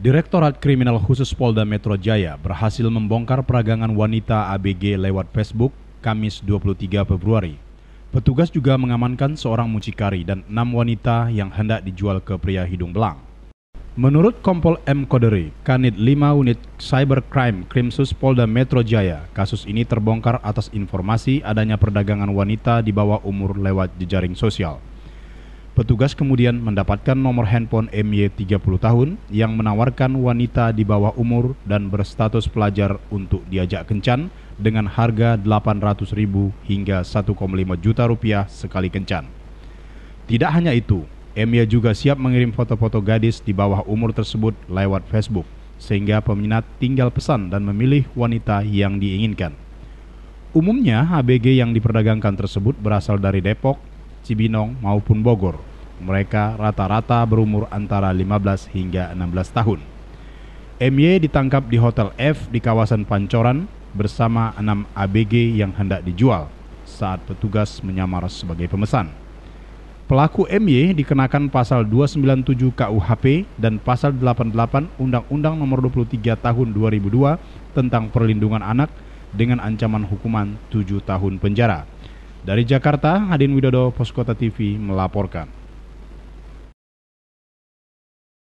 Direktorat Kriminal Khusus Polda Metro Jaya berhasil membongkar peragangan wanita ABG lewat Facebook Kamis 23 Februari. Petugas juga mengamankan seorang mucikari dan enam wanita yang hendak dijual ke pria hidung belang. Menurut Kompol M. Koderi, Kanit 5 Unit Cybercrime Krimsus Polda Metro Jaya, kasus ini terbongkar atas informasi adanya perdagangan wanita di bawah umur lewat jejaring sosial. Petugas kemudian mendapatkan nomor handphone MY 30 tahun yang menawarkan wanita di bawah umur dan berstatus pelajar untuk diajak kencan dengan harga 800 ribu hingga 1,5 juta rupiah sekali kencan. Tidak hanya itu, MY juga siap mengirim foto-foto gadis di bawah umur tersebut lewat Facebook sehingga peminat tinggal pesan dan memilih wanita yang diinginkan. Umumnya, ABG yang diperdagangkan tersebut berasal dari Depok, Cibinong maupun Bogor. Mereka rata-rata berumur antara 15 hingga 16 tahun. MY ditangkap di Hotel F di kawasan Pancoran bersama 6 ABG yang hendak dijual saat petugas menyamar sebagai pemesan. Pelaku MY dikenakan pasal 297 KUHP dan pasal 88 Undang-Undang Nomor 23 Tahun 2002 tentang Perlindungan Anak dengan ancaman hukuman 7 tahun penjara. Dari Jakarta, Hadin Widodo, Poskota TV melaporkan.